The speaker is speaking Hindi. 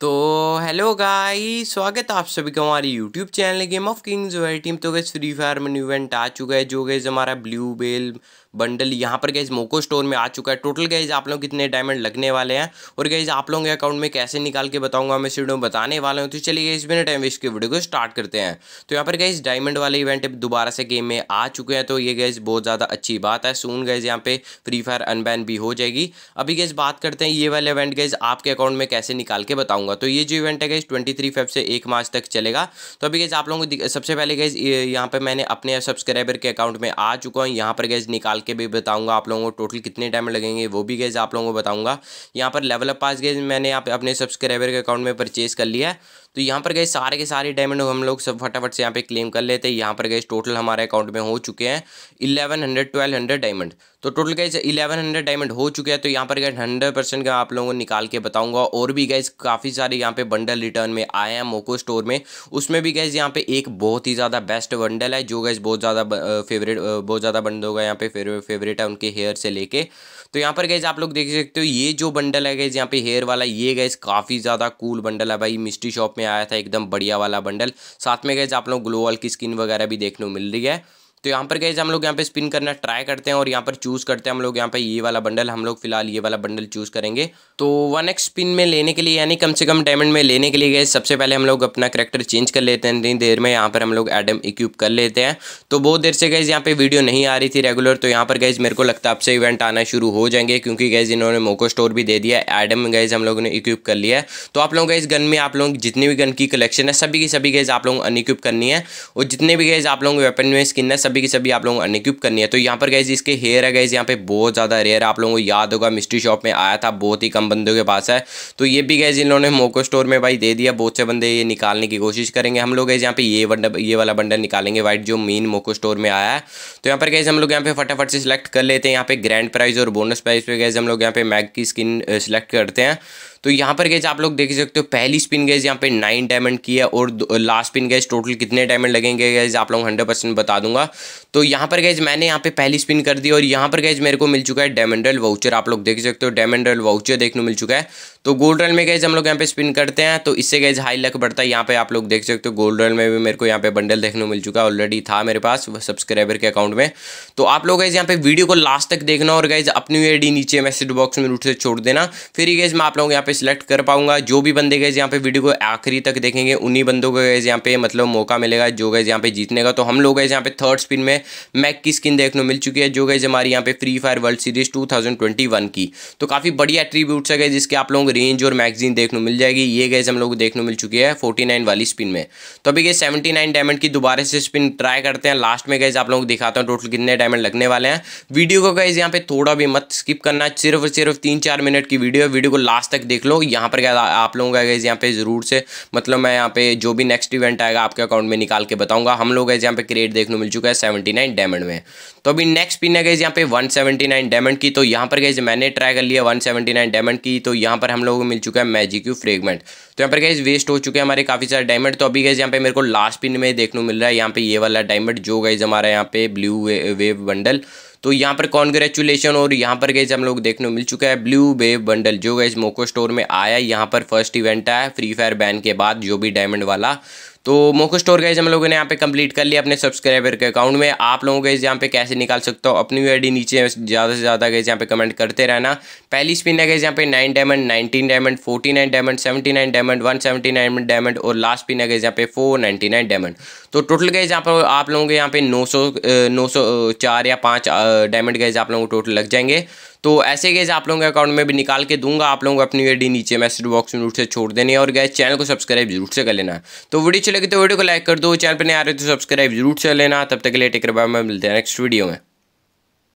todo हेलो गाई स्वागत है आप सभी का हमारे YouTube channel game of kings where team तो गैस फ्री फायर में न्यू इवेंट आ चुका है जो गैस हमारा ब्लू बेल बंडल यहाँ पर गैस मोको स्टोर में आ चुका है टोटल गैस आप लोग कितने डायमंड लगने वाले हैं और गैस आप लोगों के अकाउंट में कैसे निकाल के बताऊंगा मैं सीडियो बताने वाला हूँ तो चलिए इस बिना टाइम वेस्ट के वीडियो को स्टार्ट करते हैं तो यहाँ पर गैस डायमंड वाले इवेंट दोबारा से गेम में आ चुके हैं तो ये गैस बहुत ज़्यादा अच्छी बात है सून गए यहाँ पे फ्री फायर अनबैन भी हो जाएगी अभी गैस बात करते हैं ये वाले इवेंट गैस आपके अकाउंट में कैसे निकाल के बताऊँगा तो ये जो इवेंट इवेंट है गई ट्वेंटी थ्री फेब से एक मार्च तक चलेगा तो अभी गैस आप लोगों को सबसे पहले गैस यहाँ पे मैंने अपने सब्सक्राइबर के अकाउंट में आ चुका हूँ यहाँ पर गैस निकाल के भी बताऊँगा आप लोगों को टोटल कितने टाइम लगेंगे वो भी गैस आप लोगों को बताऊँगा यहाँ पर लेवल अप पास गैस मैंने यहाँ अपने सब्सक्राइबर के अकाउंट में परचेज कर लिया है तो यहाँ पर गए सारे के सारे डायमंड हम लोग सब फटाफट से यहाँ पे क्लेम कर लेते हैं यहाँ पर गए टोटल हमारे अकाउंट में हो चुके हैं eleven hundred twelve hundred diamond तो टोटल गए इलेवन हंड्रेड डायमंड हो चुके हैं तो यहाँ पर गए हंड्रेड परसेंट का आप लोगों को निकाल के बताऊंगा और भी गए काफ़ी सारे यहाँ पे बंडल रिटर्न में आए हैं मोको स्टोर में उसमें भी गए यहाँ पे एक बहुत ही ज़्यादा बेस्ट बंडल है जो गए बहुत ज़्यादा फेवरेट बहुत ज़्यादा बंडल होगा यहाँ पे फेवरेट है उनके हेयर से लेके तो यहाँ पर गए आप लोग देख सकते हो ये जो बंडल है गए यहाँ पे हेयर वाला ये गए काफ़ी ज़्यादा कूल बंडल है भाई मिस्ट्री शॉप में आया था एकदम बढ़िया वाला बंडल साथ में गए आप लोग ग्लोवल की स्किन वगैरह भी देखने को मिल रही है तो यहाँ पर गए हम लोग यहाँ पे स्पिन करना ट्राई करते हैं और यहाँ पर चूज़ करते हैं हम लोग यहाँ पे ये वाला बंडल हम लोग फिलहाल ये वाला बंडल चूज़ करेंगे तो वन एक्स स्पिन में लेने के लिए यानी कम से कम डायमंड में लेने के लिए गए सबसे पहले हम लोग अपना करेक्टर चेंज कर लेते हैं इतनी देर में यहाँ पर हम लोग एडम इक्यूब कर लेते हैं तो बहुत देर से गए यहाँ पे वीडियो नहीं आ रही थी रेगुलर तो यहाँ पर गए मेरे को लगता है आपसे इवेंट आना शुरू हो जाएंगे क्योंकि गैज इन्होंने मोको स्टोर भी दे दिया एडम गए हम लोगों ने इक्यूब कर लिया है तो आप लोगों इस गन में आप लोग जितनी भी गन की कलेक्शन है सभी की सभी गैज आप लोगों को अनइक्यूब करनी है और जितने भी गए आप लोगों वेपन में स्किन है सभी की सभी आप लोगों को अनिक्यूब करनी है तो यहाँ पर गए इसके हेयर है गाइज यहाँ पे बहुत ज़्यादा रेयर आप लोगों को याद होगा मिस्ट्री शॉप में आया था बहुत ही कम बंदों के पास है तो ये भी गाइज इन्होंने मोको स्टोर में भाई दे दिया बहुत से बंदे ये निकालने की कोशिश करेंगे हम लोग गए यहाँ पे ये बंडल ये वाला बंडल निकालेंगे वाइट जो मेन मोको स्टोर में आया है तो यहाँ पर गए हम लोग यहाँ पे फटाफट से सिलेक्ट कर लेते हैं यहाँ पे ग्रैंड प्राइज और बोनस प्राइज पर गए हम लोग यहाँ पे मैग की स्किन सिलेक्ट करते हैं तो यहाँ पर गैस आप लोग देख सकते हो पहली स्पिन गैस यहाँ पे नाइन डायमंड की है और लास्ट स्पिन गैस टोटल कितने डायमंड लगेंगे गैस आप लोग हंड्रेड बता दूंगा तो यहाँ पर गैस मैंने यहाँ पे पहली स्पिन कर दी और यहाँ पर गैस मेरे को मिल चुका है डायमंडल वाउचर आप लोग देख सकते हो डायमंडल वाउचर देखने मिल चुका है तो गोल्ड रन में गए हम लोग यहाँ पे स्पिन करते हैं तो इससे गए हाई लक बढ़ता है यहाँ पे आप लोग देख सकते हो गोल्ड रन में भी मेरे को यहाँ पे बंडल देखने को मिल चुका है ऑलरेडी था मेरे पास सब्सक्राइबर के अकाउंट में तो आप लोग गए यहाँ पे वीडियो को लास्ट तक देखना और गए अपनी आई नीचे मैसेज बॉक्स में रूट से छोड़ देना फिर ही गए मैं आप लोग यहाँ पे सिलेक्ट कर पाऊंगा जो भी बंदे गए यहाँ पे वीडियो को आखिरी तक देखेंगे उन्हीं बंदों को गए यहाँ पे मतलब मौका मिलेगा जो गए यहाँ पे जीतने का तो हम लोग गए यहाँ पे थर्ड स्पिन में मैक की स्किन देखने को मिल चुकी है जो गए हमारी यहाँ पे Free Fire World Series two की तो काफ़ी बढ़िया एट्रीब्यूट है जिसके आप लोग रेंज मतलब और मैगजीन देखने मिल जाएगी ये गैस हम लोग को देखने मिल चुकी है फोर्टी नाइन वाली स्पिन में तो अभी गए सेवेंटी नाइन डायमंड की दोबारा से स्पिन ट्राई करते हैं लास्ट में गैस आप लोगों को दिखाता हूँ टोटल कितने डायमंड लगने वाले हैं वीडियो को गैस यहाँ पे थोड़ा भी मत स्किप करना सिर्फ और सिर्फ तीन चार मिनट की वीडियो है वीडियो को लास्ट तक देख लो यहाँ पर आप लोगों का गैस यहाँ पे ज़रूर से मतलब मैं यहाँ पे जो भी नेक्स्ट इवेंट आएगा आपके अकाउंट में निकाल के बताऊंगा हम लोग गैस यहाँ पे क्रिएट देखने मिल चुका है सेवेंटी नाइन डायमंड में तो अभी नेक्स्ट पिन है गैस यहाँ पे वन सेवेंटी नाइन डायमंड की तो यहाँ पर गैस मैंने ट्राई कर लिया वन सेवेंटी नाइन डायमंड की तो यहाँ पर हम हम लोगों को मिल चुका है मैजिक यू फ्रेगमेंट तो यहाँ पर गैस वेस्ट हो चुके हैं हमारे काफ़ी सारे डायमंड तो अभी गैस यहाँ पे मेरे को लास्ट पिन में देखने को मिल रहा है यहाँ पे ये वाला डायमंड जो गैस हमारा यहाँ पे ब्लू वेव बंडल तो यहाँ पर कॉन्ग्रेचुलेशन और यहाँ पर गैस हम लोग देखने को मिल चुका है ब्लू वेव बंडल जो गैस मोको स्टोर में आया यहाँ पर फर्स्ट इवेंट आया फ्री फायर बैन के बाद जो भी डायमंड वाला तो मोको स्टोर गाइज हम लोगों ने यहाँ पे कंप्लीट कर लिया अपने सब्सक्राइबर के अकाउंट में आप लोगों गाइज यहाँ पे कैसे निकाल सकते हो अपनी आई नीचे ज़्यादा से ज़्यादा गाइज यहाँ पे कमेंट करते रहना पहली स्पिन है गाइज यहाँ पे nine diamond nineteen diamond forty nine diamond seventy nine diamond one seventy nine diamond और लास्ट स्पिन है गाइज यहाँ पे फोर नाइन्टी नाइन डायमंड तो टोटल गाइज यहाँ पर आप लोगों के यहाँ पे नौ सौ नौ सौ चार या पाँच डायमंड गाइज आप लोगों को टोटल लग जाएंगे तो ऐसे गैस आप लोगों के अकाउंट में भी निकाल के दूंगा आप लोगों को अपनी आई नीचे मैसेज बॉक्स में रूट से छोड़ देने और गैस चैनल को सब्सक्राइब जरूर से कर लेना तो वीडियो चलेगी तो वीडियो को लाइक कर दो चैनल पर नहीं आ रहे तो सब्सक्राइब जरूर से लेना तब तक के लिए टेकर बाय में मिलते हैं नेक्स्ट वीडियो में